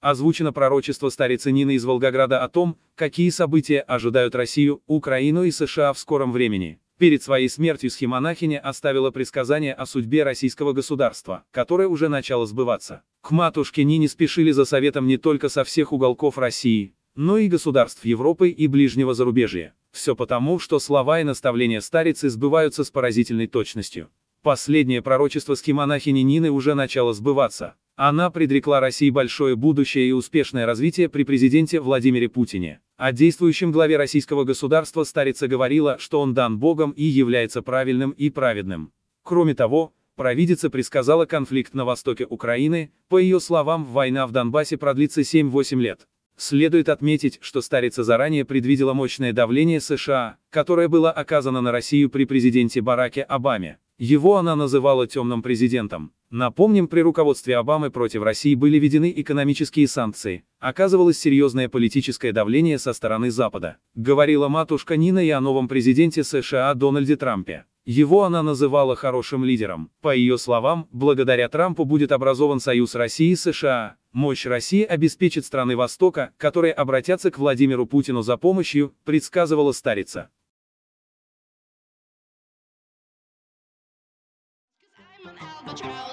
озвучено пророчество старицы Нины из Волгограда о том, какие события ожидают Россию, Украину и США в скором времени. Перед своей смертью схемонахиня оставила предсказание о судьбе российского государства, которое уже начало сбываться. К матушке Нине спешили за советом не только со всех уголков России, но и государств Европы и ближнего зарубежья. Все потому, что слова и наставления старицы сбываются с поразительной точностью. Последнее пророчество схемонахини Нины уже начало сбываться. Она предрекла России большое будущее и успешное развитие при президенте Владимире Путине. О действующем главе российского государства старица говорила, что он дан Богом и является правильным и праведным. Кроме того, провидица предсказала конфликт на востоке Украины, по ее словам, война в Донбассе продлится 7-8 лет. Следует отметить, что старица заранее предвидела мощное давление США, которое было оказано на Россию при президенте Бараке Обаме. Его она называла темным президентом. Напомним, при руководстве Обамы против России были введены экономические санкции, оказывалось серьезное политическое давление со стороны Запада. Говорила матушка Нина и о новом президенте США Дональде Трампе. Его она называла хорошим лидером. По ее словам, благодаря Трампу будет образован союз России и США. Мощь России обеспечит страны Востока, которые обратятся к Владимиру Путину за помощью, предсказывала старица. Albatross.